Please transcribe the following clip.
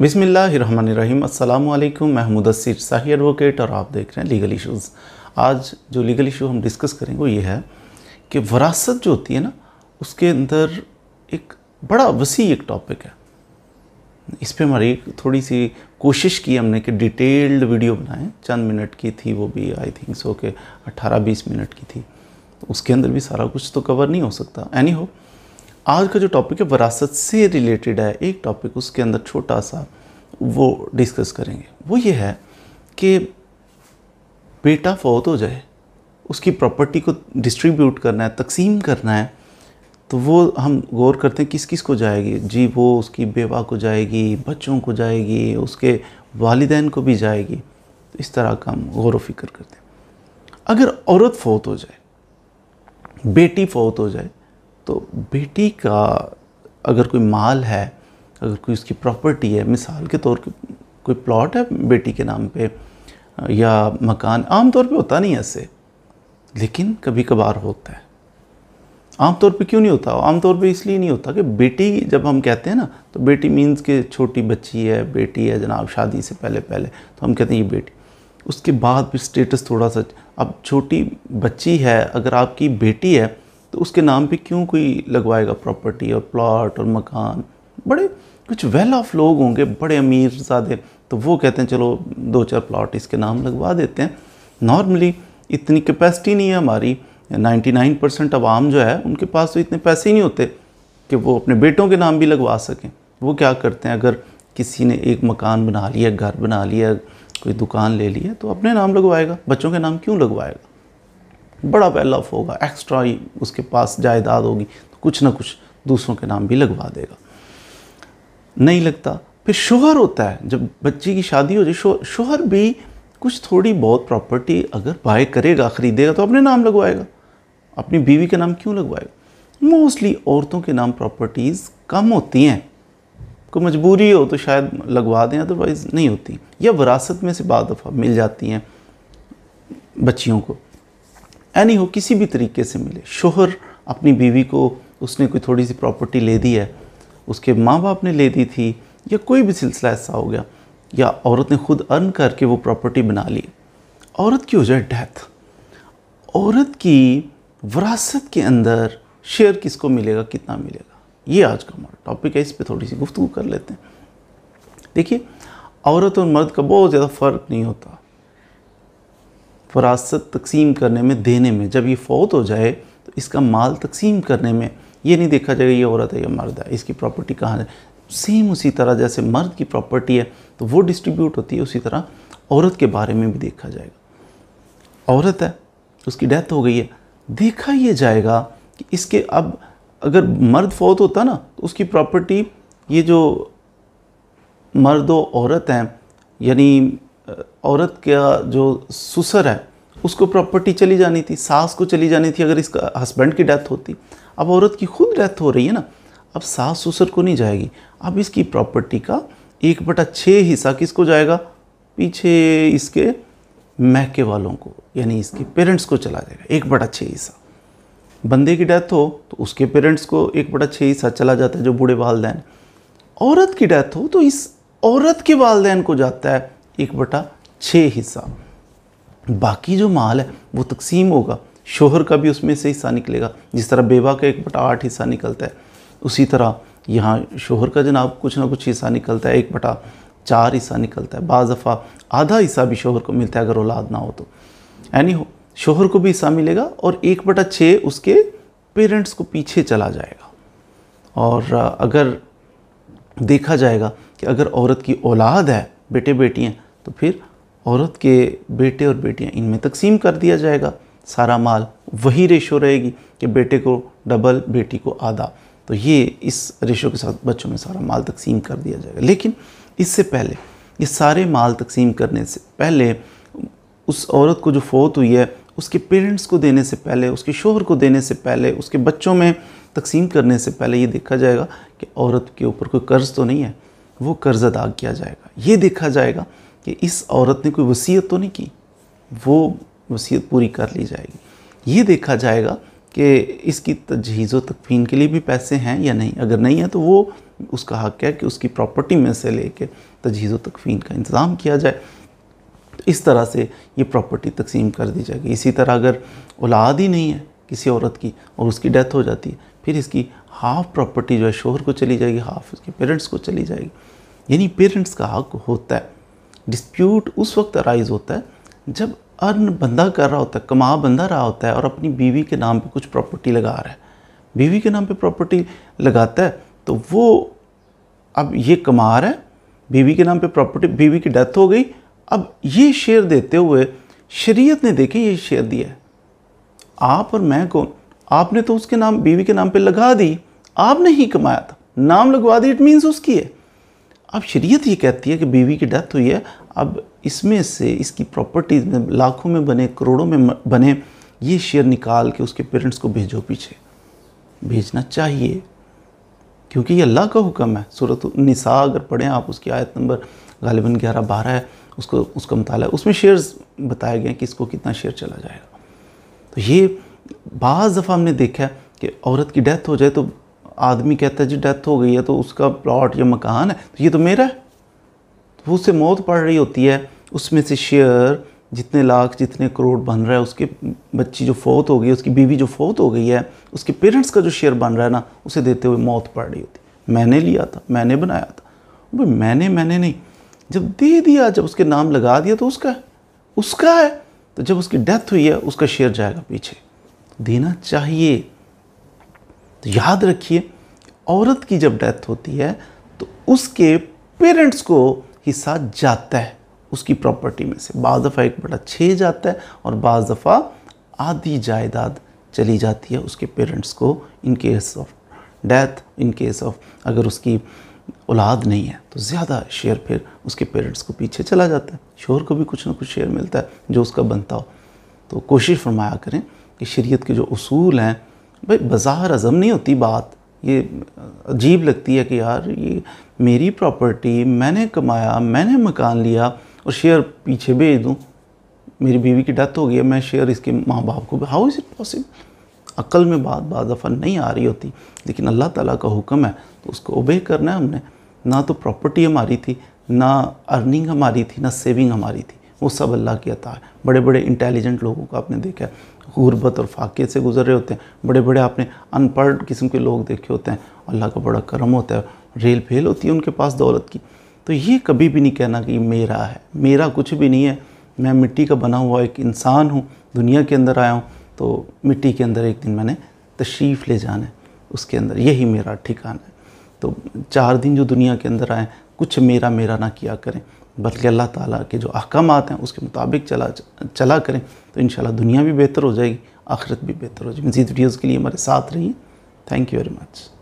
बिसमीम् अल्लाम महमूद असीर साही एडवोकेट और आप देख रहे हैं लीगल इश्यूज़ आज जो लीगल इशू हम डिस्कस करेंगे वो ये है कि वरासत जो होती है ना उसके अंदर एक बड़ा वसी एक टॉपिक है इस पर हमारी थोड़ी सी कोशिश की हमने कि डिटेल्ड वीडियो बनाएं चंद मिनट की थी वो भी आई थिंक सो के 18-20 मिनट की थी तो उसके अंदर भी सारा कुछ तो कवर नहीं हो सकता एनी हो आज का जो टॉपिक है वरासत से रिलेटेड है एक टॉपिक उसके अंदर छोटा सा वो डिस्कस करेंगे वो ये है कि बेटा फौत हो जाए उसकी प्रॉपर्टी को डिस्ट्रीब्यूट करना है तकसीम करना है तो वो हम गौर करते हैं किस किस को जाएगी जी वो उसकी बेवा को जाएगी बच्चों को जाएगी उसके वालदेन को भी जाएगी तो इस तरह का हम गौर व करते हैं अगर औरत फौत हो जाए बेटी फौत हो जाए तो बेटी का अगर कोई माल है अगर कोई उसकी प्रॉपर्टी है मिसाल के तौर पर कोई प्लॉट है बेटी के नाम पे या मकान आमतौर पे होता नहीं ऐसे लेकिन कभी कभार होता है आमतौर पे क्यों नहीं होता आमतौर पे इसलिए नहीं होता कि बेटी जब हम कहते हैं ना तो बेटी मीन्स कि छोटी बच्ची है बेटी है जनाब शादी से पहले पहले तो हम कहते हैं ये बेटी उसके बाद भी स्टेटस थोड़ा सा अब छोटी बच्ची है अगर आपकी बेटी है तो उसके नाम पे क्यों कोई लगवाएगा प्रॉपर्टी और प्लॉट और मकान बड़े कुछ वेल ऑफ लोग होंगे बड़े अमीर सादे तो वो कहते हैं चलो दो चार प्लॉट इसके नाम लगवा देते हैं नॉर्मली इतनी कैपेसिटी नहीं है हमारी 99 परसेंट आवाम जो है उनके पास तो इतने पैसे ही नहीं होते कि वो अपने बेटों के नाम भी लगवा सकें वो क्या करते हैं अगर किसी ने एक मकान बना लिया घर बना लिया कोई दुकान ले लिया तो अपने नाम लगवाएगा बच्चों के नाम क्यों लगवाएगा बड़ा वेलऑफ होगा एक्स्ट्रा ही उसके पास जायदाद होगी तो कुछ ना कुछ दूसरों के नाम भी लगवा देगा नहीं लगता फिर शोहर होता है जब बच्चे की शादी हो जाए शो, शोहर भी कुछ थोड़ी बहुत प्रॉपर्टी अगर बाय करेगा ख़रीदेगा तो अपने नाम लगवाएगा अपनी बीवी के नाम क्यों लगवाएगा मोस्टली औरतों के नाम प्रॉपर्टीज़ कम होती हैं को मजबूरी हो तो शायद लगवा दें अदरवाइज़ नहीं होती या विरासत में से बाद दफ़ा मिल जाती हैं बच्चियों को एनी हो किसी भी तरीके से मिले शोहर अपनी बीवी को उसने कोई थोड़ी सी प्रॉपर्टी ले दी है उसके माँ बाप ने ले दी थी या कोई भी सिलसिला ऐसा हो गया या औरत ने खुद अर्न करके वो प्रॉपर्टी बना ली औरत की हो जाए डेथ औरत की वरासत के अंदर शेयर किसको मिलेगा कितना मिलेगा ये आज का हमारा टॉपिक है इस पर थोड़ी सी गुफ्तु कर लेते हैं देखिए औरत और मर्द का बहुत ज़्यादा फ़र्क नहीं होता वरासत तकसीम करने में देने में जब ये फौत हो जाए तो इसका माल तकसीम करने में ये नहीं देखा जाएगा ये औरत है या मर्द है इसकी प्रॉपर्टी कहाँ है सेम उसी तरह जैसे मर्द की प्रॉपर्टी है तो वो डिस्ट्रीब्यूट होती है उसी तरह औरत के बारे में भी देखा जाएगा औरत है उसकी डेथ हो गई है देखा ये जाएगा कि इसके अब अगर मर्द फौत होता ना तो उसकी प्रॉपर्टी ये जो मर्द औरत हैं यानी औरत का जो सुसर है उसको प्रॉपर्टी चली जानी थी सास को चली जानी थी अगर इसका हस्बैंड की डेथ होती अब औरत की खुद डेथ हो रही है ना अब सास ससुर को नहीं जाएगी अब इसकी प्रॉपर्टी का एक बटा छः हिस्सा किसको जाएगा पीछे इसके महके वालों को यानी इसके पेरेंट्स को चला जाएगा एक बटा छः हिस्सा बंदे की डेथ हो तो उसके पेरेंट्स को एक बटा छः हिस्सा चला जाता है जो बूढ़े वालदेन औरत की डेथ हो तो इस औरत के वालदेन को जाता है एक बटा छः हिस्सा बाकी जो माल है वो तकसीम होगा शोहर का भी उसमें से हिस्सा निकलेगा जिस तरह बेवा का एक बटा आठ हिस्सा निकलता है उसी तरह यहाँ शोहर का जनाब कुछ ना कुछ हिस्सा निकलता है एक बटा चार हिस्सा निकलता है बाज़ दफ़ा आधा हिस्सा भी शोहर को मिलता है अगर औलाद ना हो तो यानी हो शोहर को भी हिस्सा मिलेगा और एक बटा छः उसके पेरेंट्स को पीछे चला जाएगा और अगर देखा जाएगा कि अगर औरत की औलाद है बेटे बेटियाँ तो फिर औरत के बेटे और बेटियां इनमें तकसीम कर दिया जाएगा सारा माल वही रेशो रहेगी कि बेटे को डबल बेटी को आधा तो ये इस रेशो के साथ बच्चों में सारा माल तकसीम कर दिया जाएगा लेकिन इससे पहले ये सारे माल तकसीम करने से पहले उस औरत को जो फौत हुई है उसके पेरेंट्स को देने से पहले उसके शोहर को देने से पहले उसके बच्चों में तकसीम करने से पहले ये देखा जाएगा कि औरत के ऊपर कोई कर्ज़ तो नहीं है वो कर्ज़ अदा किया जाएगा ये देखा जाएगा कि इस औरत ने कोई वसीयत तो नहीं की वो वसीयत पूरी कर ली जाएगी ये देखा जाएगा कि इसकी तजहीज़ व तकफीन के लिए भी पैसे हैं या नहीं अगर नहीं है तो वो उसका हक है कि उसकी प्रॉपर्टी में से लेके तजहीज़ व तकफीन का इंतज़ाम किया जाए तो इस तरह से ये प्रॉपर्टी तकसीम कर दी जाएगी इसी तरह अगर औलाद ही नहीं है किसी औरत की और उसकी डेथ हो जाती है फिर इसकी हाफ़ प्रॉपर्टी जो है शोहर को चली जाएगी हाफ उसके पेरेंट्स को चली जाएगी यानी पेरेंट्स का हक होता है डिस्प्यूट उस वक्त अराइज़ होता है जब अर्न बंदा कर रहा होता है कमा बंदा रहा होता है और अपनी बीवी के नाम पे कुछ प्रॉपर्टी लगा रहा है बीवी के नाम पे प्रॉपर्टी लगाता है तो वो अब ये कमा रहा है बीवी के नाम पे प्रॉपर्टी बीवी की डेथ हो गई अब ये शेयर देते हुए शरीयत ने देखे ये शेयर दिया है आप और मैं कौन आपने तो उसके नाम बीवी के नाम पर लगा दी आपने ही कमाया था नाम लगवा दी इट मीन्स उसकी है अब शरीयत ये कहती है कि बीवी की डेथ हुई है अब इसमें से इसकी प्रॉपर्टीज़ में लाखों में बने करोड़ों में बने ये शेयर निकाल के उसके पेरेंट्स को भेजो पीछे भेजना चाहिए क्योंकि ये अल्लाह का हुक्म है सूरत निसा अगर पढ़ें आप उसकी आयत नंबर गालिबा ग्यारह बारह है उसको उसका मताल है उसमें शेयर्स बताए गए कि इसको कितना शेयर चला जाएगा तो ये बाज़ दफ़ा हमने देखा है कि औरत की डेथ हो जाए तो आदमी कहता है जी डेथ हो गई है तो उसका प्लॉट या मकान है तो ये तो मेरा है तो उससे मौत पड़ रही होती है उसमें से शेयर जितने लाख जितने करोड़ बन रहा है उसके बच्ची जो फौत हो गई उसकी बीवी जो फौत हो गई है उसके पेरेंट्स का जो शेयर बन रहा है ना उसे देते हुए मौत पड़ रही होती मैंने लिया था मैंने बनाया था भाई मैंने मैंने नहीं जब दे दिया जब उसके नाम लगा दिया तो उसका है उसका है तो जब उसकी डेथ हुई है उसका शेयर जाएगा पीछे देना चाहिए तो याद रखिए औरत की जब डेथ होती है तो उसके पेरेंट्स को हिस्सा जाता है उसकी प्रॉपर्टी में से बाज़ दफ़ा एक बड़ा छः जाता है और बाज़ दफ़ा आधी जायदाद चली जाती है उसके पेरेंट्स को in case of death in case of अगर उसकी औलाद नहीं है तो ज़्यादा शेयर फिर उसके पेरेंट्स को पीछे चला जाता है शोर को भी कुछ ना कुछ शेयर मिलता है जो उसका बनता हो तो कोशिश फरमाया करें कि शरीयत के जो असूल हैं भाई बाज़ार हज़म नहीं होती बात ये अजीब लगती है कि यार ये मेरी प्रॉपर्टी मैंने कमाया मैंने मकान लिया और शेयर पीछे भेज दूँ मेरी बीवी की डेथ हो गई है मैं शेयर इसके माँ बाप को हाउ इज़ इट पॉसिबल अक्ल में बात बाज दफ़ा नहीं आ रही होती लेकिन अल्लाह ताला का हुक्म है तो उसको ओबे करना है हमने ना तो प्रॉपर्टी हमारी थी ना अर्निंग हमारी थी ना सेविंग हमारी थी वो सब अल्लाह की अता है बड़े बड़े इंटेलिजेंट लोगों को आपने देखा है गुरबत और फाकियत से गुजर रहे होते हैं बड़े बड़े आपने अनपढ़ किस्म के लोग देखे होते हैं अल्लाह का बड़ा करम होता है रेल फेल होती है उनके पास दौलत की तो ये कभी भी नहीं कहना कि मेरा है मेरा कुछ भी नहीं है मैं मिट्टी का बना हुआ एक इंसान हूँ दुनिया के अंदर आया हूँ तो मिट्टी के अंदर एक दिन मैंने तशरीफ़ ले जाना है उसके अंदर यही मेरा ठिकाना है तो चार दिन जो दुनिया के अंदर आए कुछ मेरा मेरा ना किया करें बल्कि अल्लाह ताला के जो अहकाम हैं उसके मुताबिक चला चला करें तो इन दुनिया भी बेहतर हो जाएगी आखिरत भी बेहतर हो जाएगी मज़ीद वीडियोज़ के लिए हमारे साथ रहिए थैंक यू वेरी मच